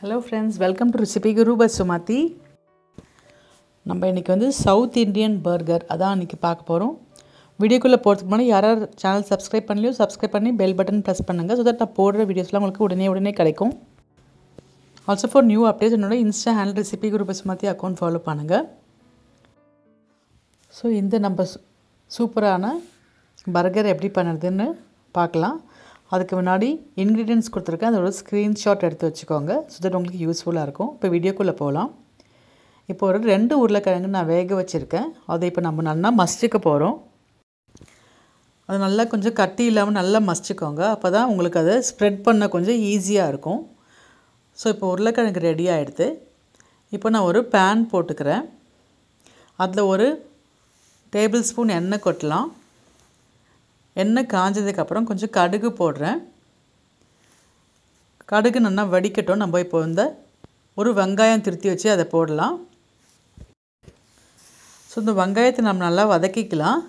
hello friends welcome to recipe Guru Pasumathi நம்ம இன்றைக்கி வந்து சவுத் இண்டியன் பர்கர் அதான் இன்றைக்கி பார்க்க போகிறோம் வீடியோக்குள்ளே போகிறதுக்கு முன்னாடி யார் சேனல் சப்ஸ்கிரைப் பண்ணலையோ சப்ஸ்கிரைப் பண்ணி பெல் பட்டன் ப்ரெஸ் பண்ணுங்கள் ஸோ தட் நான் போடுற வீடியோஸ்லாம் உங்களுக்கு உடனே உடனே கிடைக்கும் ஆல்சோ ஃபார் நியூ அப்டேட்ஸ் என்னோட Insta handle recipe Guru Pasumathi account follow பண்ணுங்கள் ஸோ இந்த நம்ம சூப்பரான பர்கர் எப்படி பண்ணுறதுன்னு பார்க்கலாம் அதுக்கு முன்னாடி இன்க்ரீடியன்ஸ் கொடுத்துருக்கேன் அதோட ஸ்க்ரீன்ஷாட் எடுத்து வச்சுக்கோங்க ஸோ தட் உங்களுக்கு யூஸ்ஃபுல்லாக இருக்கும் இப்போ வீடியோக்குள்ளே போகலாம் இப்போ ஒரு ரெண்டு உருளைக்கிழங்கு நான் வேக வச்சுருக்கேன் அதை இப்போ நம்ம நல்லா மசிச்சுக்க போகிறோம் அது நல்லா கொஞ்சம் கட்டி இல்லாமல் நல்லா மசிச்சுக்கோங்க அப்போ தான் உங்களுக்கு அதை ஸ்ப்ரெட் பண்ண கொஞ்சம் ஈஸியாக இருக்கும் ஸோ இப்போ உருளைக்கிழங்கு ரெடி ஆகிடுது இப்போ நான் ஒரு பேன் போட்டுக்கிறேன் அதில் ஒரு டேபிள் ஸ்பூன் எண்ணெய் கொட்டலாம் எண்ணெய் காஞ்சதுக்கப்புறம் கொஞ்சம் கடுகு போடுறேன் கடுகு நல்லா வடிக்கட்டும் நம்ம இப்போ இந்த ஒரு வெங்காயம் திருத்தி வச்சு அதை போடலாம் ஸோ இந்த வெங்காயத்தை நம்ம நல்லா வதக்கிக்கலாம்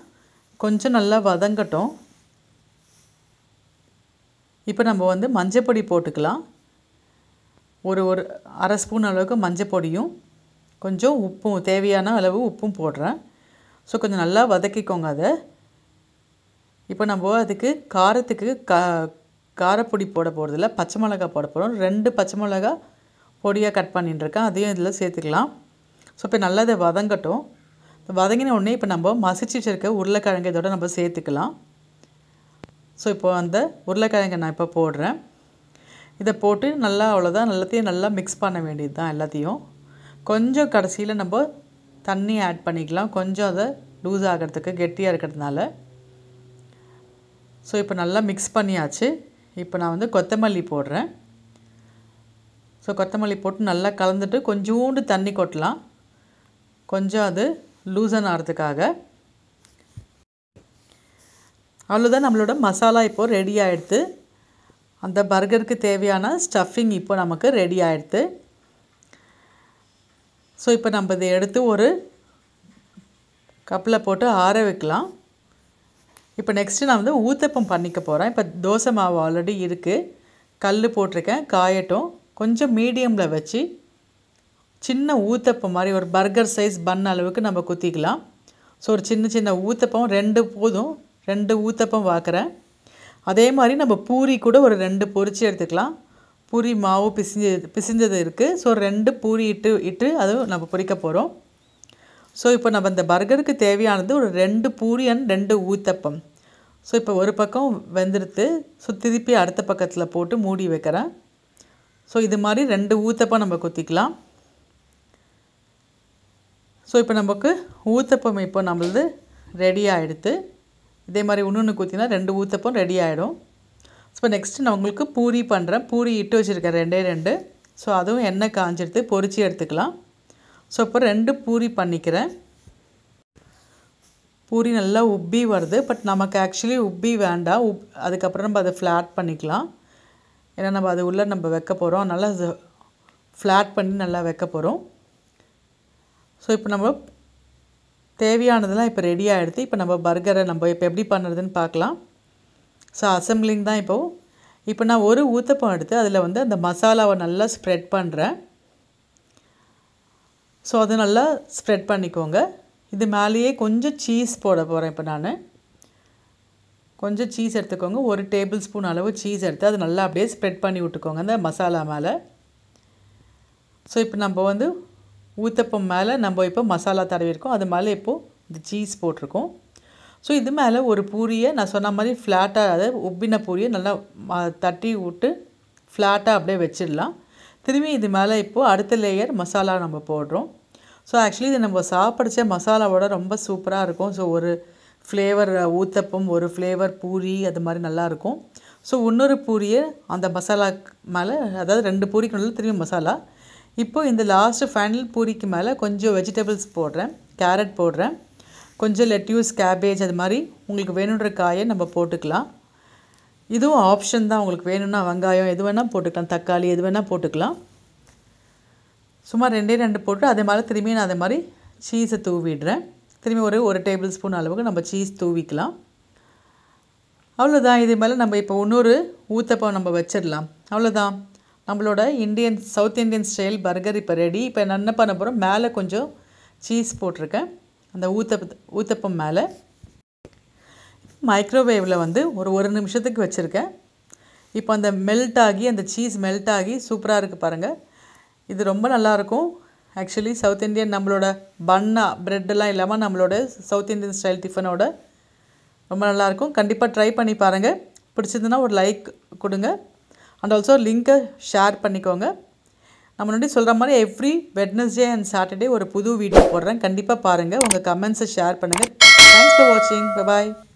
கொஞ்சம் நல்லா வதங்கட்டும் இப்போ நம்ம வந்து மஞ்சப்பொடி போட்டுக்கலாம் ஒரு ஒரு அரை ஸ்பூன் அளவுக்கு மஞ்சப்பொடியும் கொஞ்சம் உப்பும் தேவையான அளவு உப்பும் போடுறேன் ஸோ கொஞ்சம் நல்லா வதக்கிக்கோங்க அதை இப்போ நம்ம அதுக்கு காரத்துக்கு கா காரப்பொடி போட போகிறதில்ல பச்சை மிளகா போட போகிறோம் ரெண்டு பச்சை மிளகா பொடியாக கட் பண்ணிட்டுருக்கேன் அதையும் இதில் சேர்த்துக்கலாம் ஸோ இப்போ நல்லா இதை வதங்கட்டும் வதங்கின உடனே இப்போ நம்ம மசிச்சுட்டு இருக்க உருளைக்கிழங்கு இதோட நம்ம சேர்த்துக்கலாம் ஸோ இப்போ அந்த உருளைக்கிழங்கு நான் இப்போ போடுறேன் இதை போட்டு நல்லா அவ்வளோதான் எல்லாத்தையும் நல்லா மிக்ஸ் பண்ண வேண்டியது தான் எல்லாத்தையும் கொஞ்சம் கடைசியில் நம்ம தண்ணி ஆட் பண்ணிக்கலாம் கொஞ்சம் அதை லூஸ் ஆகிறதுக்கு கெட்டியாக இருக்கிறதுனால ஸோ இப்போ நல்லா மிக்ஸ் பண்ணியாச்சு இப்போ நான் வந்து கொத்தமல்லி போடுறேன் ஸோ கொத்தமல்லி போட்டு நல்லா கலந்துட்டு கொஞ்சோண்டு தண்ணி கொட்டலாம் கொஞ்சம் அது லூசன் ஆகிறதுக்காக அவ்வளோதான் நம்மளோட மசாலா இப்போது ரெடி ஆகிடுது அந்த பர்கருக்கு தேவையான ஸ்டஃபிங் இப்போ நமக்கு ரெடி ஆகிடுது ஸோ இப்போ நம்ம இதை எடுத்து ஒரு கப்பில் போட்டு ஆற வைக்கலாம் இப்போ நெக்ஸ்ட்டு நான் வந்து ஊத்தப்பம் பண்ணிக்க போகிறேன் இப்போ தோசை மாவு ஆல்ரெடி இருக்குது கல் போட்டிருக்கேன் காயட்டும் கொஞ்சம் மீடியமில் வச்சு சின்ன ஊத்தப்பம் மாதிரி ஒரு பர்கர் சைஸ் பன் அளவுக்கு நம்ம குத்திக்கலாம் ஸோ ஒரு சின்ன சின்ன ஊத்தப்பம் ரெண்டு போதும் ரெண்டு ஊத்தப்பம் பார்க்குறேன் அதே மாதிரி நம்ம பூரி கூட ஒரு ரெண்டு பொரிச்சு எடுத்துக்கலாம் பூரி மாவு பிசிஞ்சது பிசிஞ்சது இருக்குது ஸோ ரெண்டு பூரி இட்டு இட்டு அதுவும் நம்ம பொரிக்க போகிறோம் ஸோ இப்போ நம்ம இந்த பர்கருக்கு தேவையானது ஒரு ரெண்டு பூரி அண்ட் ரெண்டு ஊத்தப்பம் ஸோ இப்போ ஒரு பக்கம் வெந்துடுத்து ஸோ திருப்பி அடுத்த பக்கத்தில் போட்டு மூடி வைக்கிறேன் ஸோ இது மாதிரி ரெண்டு ஊத்தப்பம் நம்ம குத்திக்கலாம் ஸோ இப்போ நமக்கு ஊத்தப்பம் இப்போ நம்மளது ரெடி ஆகிடுது இதே மாதிரி ஒன்று ஒன்று குத்தினா ரெண்டு ஊத்தப்பம் ரெடி ஆகிடும் ஸோ நெக்ஸ்ட்டு நான் உங்களுக்கு பூரி பண்ணுறேன் பூரி இட்டு வச்சுருக்கேன் ரெண்டே ரெண்டு ஸோ அதுவும் எண்ணெய் காஞ்சிடுத்து பொறிச்சு எடுத்துக்கலாம் ஸோ இப்போ ரெண்டு பூரி பண்ணிக்கிறேன் பூரி நல்லா உப்பி வருது பட் நமக்கு ஆக்சுவலி உப்பி வேண்டாம் உப் அதுக்கப்புறம் நம்ம அதை ஃப்ளாட் பண்ணிக்கலாம் ஏன்னா நம்ம அது உள்ளே நம்ம வைக்க போகிறோம் நல்லா ஃப்ளாட் பண்ணி நல்லா வைக்க போகிறோம் ஸோ இப்போ நம்ம தேவையானதெல்லாம் இப்போ ரெடி ஆகிடுது இப்போ நம்ம பர்கரை நம்ம இப்போ எப்படி பண்ணுறதுன்னு பார்க்கலாம் ஸோ அசம்பிளிங் தான் இப்போது இப்போ நான் ஒரு ஊத்தப்பம் எடுத்து அதில் வந்து அந்த மசாலாவை நல்லா ஸ்ப்ரெட் பண்ணுறேன் ஸோ அது நல்லா ஸ்ப்ரெட் பண்ணிக்கோங்க இது மேலேயே கொஞ்சம் சீஸ் போட போகிறேன் இப்போ நான் கொஞ்சம் சீஸ் எடுத்துக்கோங்க ஒரு டேபிள் ஸ்பூன் அளவு சீஸ் எடுத்து அது நல்லா அப்படியே ஸ்ப்ரெட் பண்ணி விட்டுக்கோங்க அந்த மசாலா மேலே ஸோ இப்போ நம்ம வந்து ஊத்தப்பம் மேலே நம்ம இப்போ மசாலா தடவிருக்கோம் அது மேலே இப்போது இந்த சீஸ் போட்டிருக்கோம் ஸோ இது மேலே ஒரு பூரியை நான் சொன்ன மாதிரி ஃப்ளாட்டாக அதை உப்பின பூரியை நல்லா தட்டி விட்டு ஃப்ளாட்டாக அப்படியே வச்சிடலாம் திரும்பி இது மேலே இப்போது அடுத்த லேயர் மசாலா நம்ம போடுறோம் ஸோ ஆக்சுவலி இது நம்ம சாப்பிடிச்ச மசாலாவோட ரொம்ப சூப்பராக இருக்கும் ஸோ ஒரு ஃப்ளேவர் ஊத்தப்பம் ஒரு ஃப்ளேவர் பூரி அது மாதிரி நல்லாயிருக்கும் ஸோ இன்னொரு பூரியை அந்த மசாலா மேலே அதாவது ரெண்டு பூரிக்கு மேலே திரும்பி மசாலா இப்போ இந்த லாஸ்ட்டு ஃபைனல் பூரிக்கு மேலே கொஞ்சம் வெஜிடபிள்ஸ் போடுறேன் கேரட் போடுறேன் கொஞ்சம் லெட்யூஸ் கேபேஜ் அது மாதிரி உங்களுக்கு வேணுன்ற காயை நம்ம போட்டுக்கலாம் இதுவும் ஆப்ஷன் தான் உங்களுக்கு வேணும்னா வெங்காயம் எது வேணால் போட்டுக்கலாம் தக்காளி எது வேணால் போட்டுக்கலாம் சும்மா ரெண்டே ரெண்டு போட்டு அதே மாதிரி திரும்பி நான் அதே மாதிரி சீஸை தூவிடுறேன் திரும்பி ஒரு ஒரு டேபிள் ஸ்பூன் அளவுக்கு நம்ம சீஸ் தூவிக்கலாம் அவ்வளோதான் இதே மேலே நம்ம இப்போ இன்னொரு ஊத்தப்பம் நம்ம வச்சிடலாம் அவ்வளோதான் நம்மளோட Indian South Indian style burger இப்போ ரெடி இப்போ நான் என்ன பண்ண போகிறோம் மேலே கொஞ்சம் சீஸ் போட்டிருக்கேன் அந்த ஊத்தப்ப ஊத்தப்பம் மேலே மைக்ரோவேவில் வந்து ஒரு ஒரு நிமிஷத்துக்கு வச்சுருக்கேன் இப்போ அந்த மெல்ட் ஆகி அந்த சீஸ் மெல்ட் ஆகி சூப்பராக இருக்குது பாருங்கள் இது ரொம்ப நல்லாயிருக்கும் ஆக்சுவலி சவுத் இந்தியன் நம்மளோட பன்னா ப்ரெட்டெல்லாம் இல்லாமல் நம்மளோட சவுத் இந்தியன் ஸ்டைல் டிஃபனோட ரொம்ப நல்லாயிருக்கும் கண்டிப்பாக ட்ரை பண்ணி பாருங்கள் பிடிச்சதுன்னா ஒரு லைக் கொடுங்க அண்ட் ஆல்சோ லிங்க்கை ஷேர் பண்ணிக்கோங்க நம்ம முன்னாடி சொல்கிற மாதிரி எவ்ரி வெட்னஸ்டே அண்ட் சாட்டர்டே ஒரு புது வீடியோ போடுறேன் கண்டிப்பாக பாருங்கள் உங்கள் கமெண்ட்ஸை ஷேர் பண்ணுங்கள் தேங்க்ஸ் ஃபார் வாட்சிங் பாய்